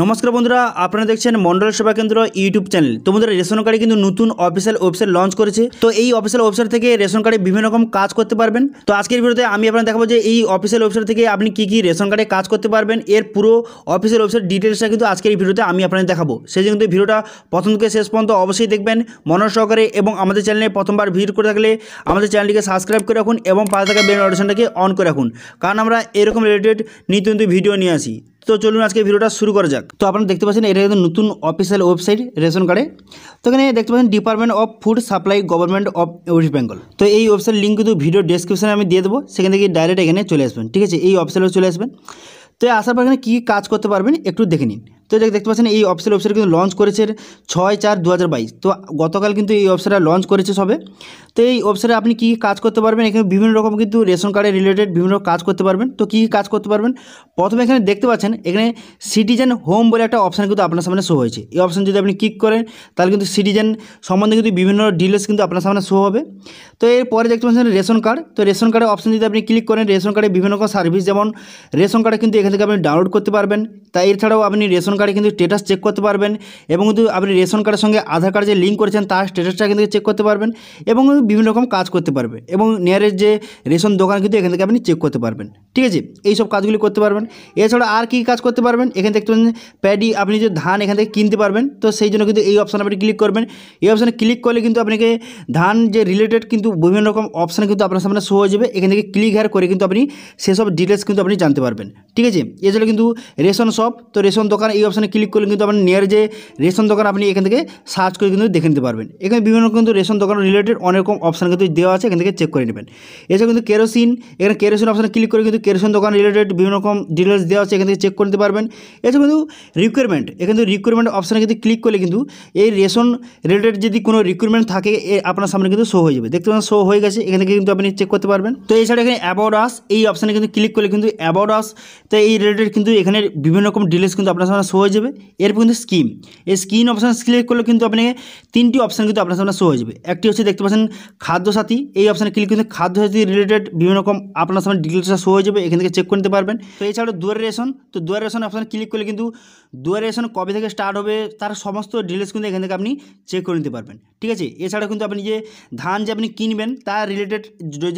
নমস্কার বন্ধুরা আপনারা দেখছেন মন্ডল সেবা কেন্দ্র ইউটিউব চ্যানেল তো বন্ধুরা রেশন কার্ডে কিন্তু নতুন অফিসিয়াল ওয়েবসাইট লঞ্চ করেছে তো এই অফিসিয়াল ওয়েবসাইট থেকে রেশন কার্ডে বিভিন্ন রকম কাজ করতে পারবেন তো আজকের ভিডিওতে আমি আপনার দেখাবো যে এই অফিসিয়াল ওয়েবসাইট থেকে আপনি কি কি রেশন কার্ডে কাজ করতে পারবেন এর পুরো অফিসিয়াল ওয়েবসাইট ডিটেলসটা কিন্তু আজকের এই ভিডিওতে আমি আপনাদের দেখাবো সেই জন্য ভিডিওটা প্রথম থেকে শেষ পর্যন্ত অবশ্যই দেখবেন মনোজ সহকারে এবং আমাদের চ্যানেলে প্রথমবার ভিড় করে থাকলে আমাদের চ্যানেলটিকে সাবস্ক্রাইব করে রাখুন এবং পাশে থাকা বেল নোটিফিকেশনটাকে অন করে রাখুন কারণ আমরা এরকম রিলেটেড নিত্য নতুন ভিডিও নিয়ে আসি তো চলুন আজকে ভিডিওটা শুরু করা যাক তো আপনারা দেখতে পাচ্ছেন এটা কিন্তু নতুন অফিসিয়াল ওয়েবসাইট রেশন কার্ডে তো এখানে দেখতে পাচ্ছেন department of food supply government of West Bengal তো এই ওয়েবসাইট লিঙ্ক কিন্তু ভিডিও ডেসক্রিপশানে আমি দিয়ে দেবো সেখান থেকে ডাইরেক্ট এখানে চলে আসবেন ঠিক আছে এই ওয়েবসাইটে চলে আসবেন তো আসার পর এখানে কী কাজ করতে পারবেন একটু দেখে নিন তো দেখ দেখতে পাচ্ছেন এই অফিসের ওয়েবসাইট কিন্তু লঞ্চ করেছে ছয় চার দু তো গতকাল কিন্তু এই ওয়েবসাইটটা লঞ্চ করেছে সবে তো এই ওয়েবসাইটে আপনি কী কাজ করতে পারবেন এখানে বিভিন্ন রকম কিন্তু রেশন কার্ডের রিলেটেড বিভিন্ন কাজ করতে পারবেন তো কী কাজ করতে পারবেন প্রথমে এখানে দেখতে পাচ্ছেন এখানে সিটিজেন হোম বলে একটা অপশান কিন্তু আপনার সামনে শো হয়েছে এই অপশান যদি আপনি ক্লিক করেন তাহলে কিন্তু সিটিজেন সম্বন্ধে কিন্তু বিভিন্ন ডিটেলস কিন্তু আপনার সামনে শো হবে তো এরপরে দেখতে পাচ্ছেন রেশন কার্ড তো রেশন কার্ডের অপশান যদি আপনি ক্লিক করেন রেশন কার্ডে বিভিন্ন রকম সার্ভিস যেমন রেশন কার্ডে কিন্তু এখান থেকে আপনি ডাউনলোড করতে পারবেন তাই এছাড়াও আপনি রেশন গাড়ি কিন্তু স্ট্যাটাস চেক করতে পারবেন এবং আপনি রেশন কার্ডের সঙ্গে আধার কার্ডে লিংক করেছেন তার স্ট্যাটাসটা কিন্তু চেক করতে পারবেন এবং বিভিন্ন রকম কাজ করতে পারবে এবং nearest যে রেশন দোকান কিন্তু এখান থেকে আপনি চেক করতে পারবেন ঠিক আছে এই সব কাজগুলি করতে পারবেন এছাড়াও আর কী কাজ করতে পারবেন এখান থেকে আপনি যে ধান এখানে কিনতে পারবেন তো সেই জন্য কিন্তু এই অপশনটা আপনি ক্লিক করবেন এই অপশন ক্লিক করলে কিন্তু আপনাকে ধান যে रिलेटेड কিন্তু বিভিন্ন রকম অপশন কিন্তু আপনার সামনে শো হয়ে যাবে এখান থেকে ক্লিক আর করে কিন্তু আপনি সব ডিটেইলস কিন্তু আপনি জানতে পারবেন ঠিক আছে এই জন্য কিন্তু রেশন শপ তো রেশন দোকান অপশানে ক্লিক করলে কিন্তু আপনার নিয়ার যে রেশন দোকান আপনি এখান থেকে সার্চ করে কিন্তু দেখে নিতে পারবেন এখানে বিভিন্ন কিন্তু রেশন দোকান রিলেটেড অনেক রকম অপশান কিন্তু দেওয়া আছে এখান থেকে চেক করে নেবেন এছাড়া কিন্তু কেরোসিন এখানে কেরোসিন অপশানে ক্লিক করে কিন্তু কেরোসিন দোকান রিলেটেড বিভিন্ন রকম ডিটেলস দেওয়া আছে এখান থেকে চেক করতে পারবেন এছাড়া কিন্তু রিকোয়ারমেন্ট এখানে কিন্তু রিকোয়ারমেন্ট অপশানে কিন্তু ক্লিক করলে কিন্তু এই রেশন রিলেটেড যদি কোনো রিকোয়ারমেন্ট থাকে আপনার সামনে কিন্তু শো হয়ে যাবে দেখতে পাবেন শো হয়ে গেছে এখান থেকে কিন্তু আপনি চেক করতে পারবেন তো এছাড়া এখানে অ্যাবাউট আস এই অপশানে কিন্তু ক্লিক করলে কিন্তু অ্যাবাউট আস তো এই রিলেটেড কিন্তু এখানে বিভিন্ন রকম ডিটেলস কিন্তু আপনার সামনে শো হয়ে যাবে এরপর কিন্তু স্কিম এই স্কিন অপশান ক্লিক করলে কিন্তু আপনাকে তিনটি অপশান কিন্তু আপনার সামনে শো হয়ে যাবে একটি হচ্ছে দেখতে পাচ্ছেন খাদ্যসাথী এই অপশানে ক্লিক কিন্তু খাদ্যসাথী রিলেটেড বিভিন্ন রকম আপনার সামনে ডিটেলসটা শো হয়ে যাবে এখান থেকে চেক করে নিতে পারবেন তো এছাড়াও দুয়ার রেশন তো দুয়ার রেশন অপশানে ক্লিক করলে কিন্তু দুয়ারে রেশন কবে থেকে স্টার্ট হবে তার সমস্ত ডিটেলস কিন্তু এখান থেকে আপনি চেক করে নিতে পারবেন ঠিক আছে এছাড়া কিন্তু আপনি যে ধান যে আপনি কিনবেন তার রিলেটেড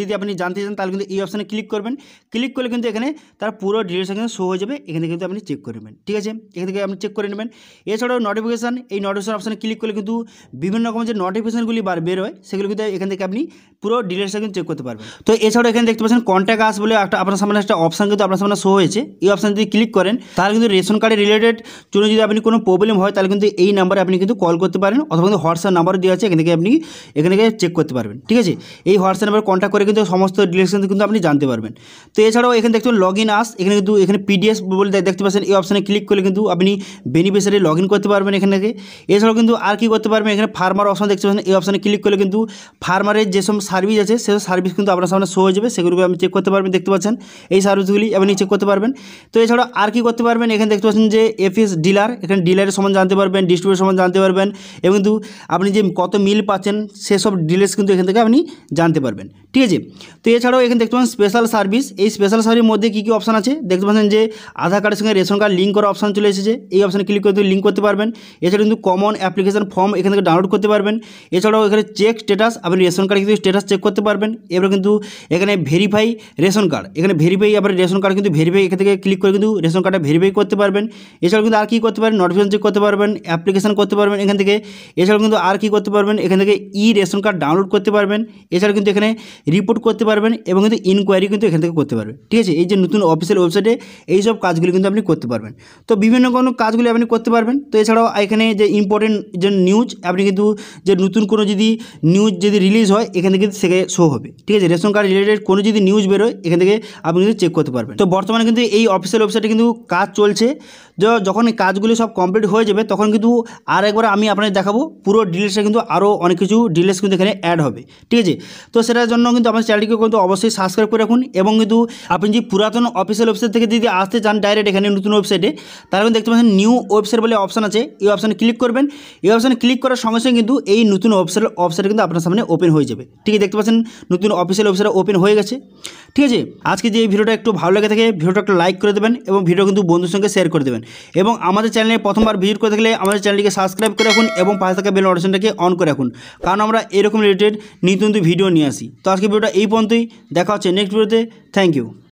যদি আপনি জানতে চান তাহলে কিন্তু এই অপশানে ক্লিক করবেন ক্লিক করলে কিন্তু এখানে তার পুরো ডিটেলস কিন্তু শো হয়ে যাবে এখান থেকে কিন্তু আপনি চেক করে নেবেন ঠিক আছে এখান থেকে আপনি চেক করে নেবেন এছাড়াও নোটিফিকেশান এই নোটিফিকেশান অপশানে ক্লিক করলে কিন্তু বিভিন্ন রকম যে নোটিফিকেশানগুলি বার বের হয় সেগুলো কিন্তু এখান থেকে আপনি পুরো ডিটেলসটা কিন্তু চেক করতে পারবেন তো এছাড়াও এখানে দেখতে পাচ্ছেন কন্ট্যাক্ট আস বলে একটা আপনার সামনে একটা অপশান কিন্তু আপনার সামনে শো হয়েছে এই অপশান যদি ক্লিক করেন তাহলে কিন্তু রেশন কার্ডের রিলেটেড জন্য যদি আপনি কোনো প্রবলেম হয় তাহলে কিন্তু এই নাম্বারে আপনি কিন্তু কল করতে পারেন অথবা কিন্তু হোয়াটসঅ্যাপ নাম্বারও দেওয়া আছে এখান থেকে আপনি এখান থেকে চেক করতে পারবেন ঠিক আছে এই হোয়াটসঅ্যাপ নাম্বারে কন্ট্যাক্ট করে কিন্তু সমস্ত ডিটেলস কিন্তু আপনি জানতে পারবেন তো এছাড়াও এখানে দেখতে লগ ইন আস এখানে কিন্তু এখানে পিডিএস বলে দেখতে পাচ্ছেন এই অপশানে ক্লিক করলে কিন্তু আপনি বেনিফিশিয়ারি লগ ইন করতে পারবেন এখান থেকে এছাড়াও কিন্তু আর কি করতে পারবেন এখানে ফার্মার অপশান দেখতে পাচ্ছেন এই অপশানে ক্লিক করলে কিন্তু ফার্মারের যেসব সার্ভিস আছে সেসব সার্ভিস কিন্তু আপনার সামনে শো হয়ে যাবে সেগুলোকে আপনি চেক করতে পারবেন দেখতে পাচ্ছেন এই সার্ভিসগুলি আপনি চেক করতে পারবেন তো এছাড়াও আর কি করতে পারবেন এখানে দেখতে পাচ্ছেন যে এফ এফএস ডিলার এখানে ডিলারের সমান জানতে পারবেন ডিস্ট্রিবিউটার সমান জানতে পারবেন এবং কিন্তু আপনি যে কত মিল পাচ্ছেন সেসব ডিটেলস কিন্তু এখান থেকে আপনি জানতে পারবেন ঠিক আছে তো এছাড়াও এখানে দেখতে পাচ্ছেন স্পেশাল সার্ভিস এই স্পেশাল সার্ভিসের মধ্যে কী কী অপশান আছে দেখতে পাচ্ছেন যে আধার কার্ডের সঙ্গে রেশন কার্ড লিঙ্ক করা অপশান চলে এসেছে এই অপশানে ক্লিক করে লিঙ্ক করতে পারবেন এছাড়া কিন্তু কমন অ্যাপ্লিকেশন ফর্ম এখান থেকে ডাউনলোড করতে পারবেন এছাড়াও এখানে চেক স্ট্যাটাস আপনি রেশন কার্ড কিন্তু স্ট্যাটাস চেক করতে পারবেন এবার কিন্তু এখানে ভেরিফাই রেশন কার্ড এখানে ভেরিফাই আপনার রেশন কার্ড কিন্তু ভেরিফাই এখান থেকে ক্লিক করে কিন্তু রেশন কার্ডটা ভেরিফাই করতে পারবেন এছাড়াও কিন্তু আর কী করতে পারেন নোটিফিকেশন চেক করতে পারবেন অ্যাপ্লিকেশান করতে পারবেন এখান থেকে এছাড়াও কিন্তু আর কী করতে পারবেন এখান থেকে ই রেশন কার্ড ডাউনলোড করতে পারবেন এছাড়াও কিন্তু এখানে রিপোর্ট করতে পারবেন এবং কিন্তু ইনকোয়ারি কিন্তু এখান থেকে করতে পারবেন ঠিক আছে এই যে নতুন অফিসিয়াল ওয়েবসাইটে এই সব কাজগুলি কিন্তু আপনি করতে পারবেন তো বিভিন্ন কোনো কাজগুলি আপনি করতে পারবেন তো এছাড়াও এখানে যে ইম্পর্টেন্ট যে নিউজ আপনি কিন্তু যে নতুন কোনো যদি নিউজ যদি রিলিজ হয় এখান থেকে কিন্তু সেখানে শো হবে ঠিক আছে রেশন কার্ড রিলেটেড কোনো যদি নিউজ বেরোয় এখান থেকে আপনি কিন্তু চেক করতে পারবেন তো বর্তমানে কিন্তু এই অফিসিয়াল ওয়েবসাইটে কিন্তু কাজ চলছে যখন যখন এই কাজগুলি সব কমপ্লিট হয়ে যাবে তখন কিন্তু আর একবার আমি আপনাদের দেখাবো পুরো ডিটেলসে কিন্তু আরও অনেক কিছু ডিটেলস কিন্তু এখানে অ্যাড হবে ঠিক আছে তো সেটার জন্য কিন্তু আমার চ্যানেলটিকে কিন্তু অবশ্যই সাবস্ক্রাইব করে রাখুন এবং কিন্তু আপনি যে পুরাতন অফিসিয়াল ওয়েবসাইট থেকে যদি আসতে চান ডাইরেক্ট এখানে নতুন ওয়েবসাইটে তাহলে কিন্তু দেখতে পাচ্ছেন নিউ ওয়েবসাইট বলে অপশান আছে এই অপশানে ক্লিক করবেন এই অপশানে ক্লিক করার সঙ্গে সঙ্গে কিন্তু এই নতুন ওয়েবসাইট ওয়েবসাইট কিন্তু আপনার সামনে ওপেন হয়ে যাবে ঠিক আছে দেখতে পাচ্ছেন নতুন অফিসিয়াল ওয়েবসাইট ওপেন হয়ে গেছে ঠিক আছে আজকে যে এই ভিডিওটা একটু ভালো লাগে থাকে ভিডিওটা একটু লাইক করে দেবেন এবং ভিডিও কিন্তু বন্ধুর সঙ্গে শেয়ার করে দেবেন এবং আমাদের চ্যানেলে প্রথমবার ভিজিট করে থাকলে আমাদের চ্যানেলটিকে সাবস্ক্রাইব করে রাখুন এবং পাশে থাকা বেল নোটিফিকেশনটাকে অন করে রাখুন কারণ আমরা এরকম রিলেটেড নিত্য ভিডিও নিয়ে আসি তো আজকে ভিডিওটা এই পর্যন্তই দেখা হচ্ছে নেক্সট ভিডিওতে থ্যাংক ইউ